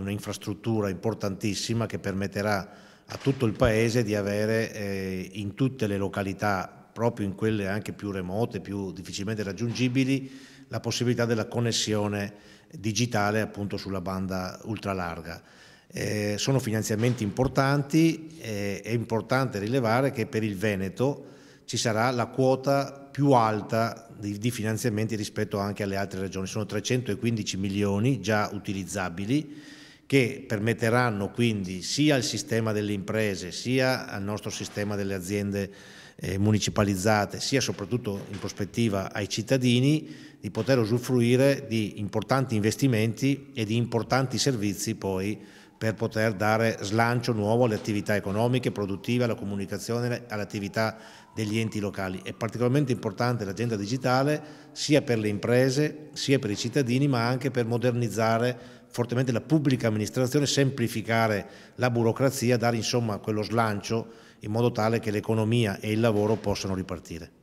un'infrastruttura importantissima che permetterà a tutto il paese di avere eh, in tutte le località, proprio in quelle anche più remote, più difficilmente raggiungibili, la possibilità della connessione digitale appunto sulla banda ultralarga. Eh, sono finanziamenti importanti, eh, è importante rilevare che per il Veneto ci sarà la quota più alta di, di finanziamenti rispetto anche alle altre regioni, sono 315 milioni già utilizzabili che permetteranno quindi sia al sistema delle imprese, sia al nostro sistema delle aziende eh, municipalizzate, sia soprattutto in prospettiva ai cittadini di poter usufruire di importanti investimenti e di importanti servizi poi per poter dare slancio nuovo alle attività economiche, produttive, alla comunicazione, all'attività degli enti locali. È particolarmente importante l'agenda digitale sia per le imprese, sia per i cittadini, ma anche per modernizzare fortemente la pubblica amministrazione, semplificare la burocrazia, dare insomma quello slancio in modo tale che l'economia e il lavoro possano ripartire.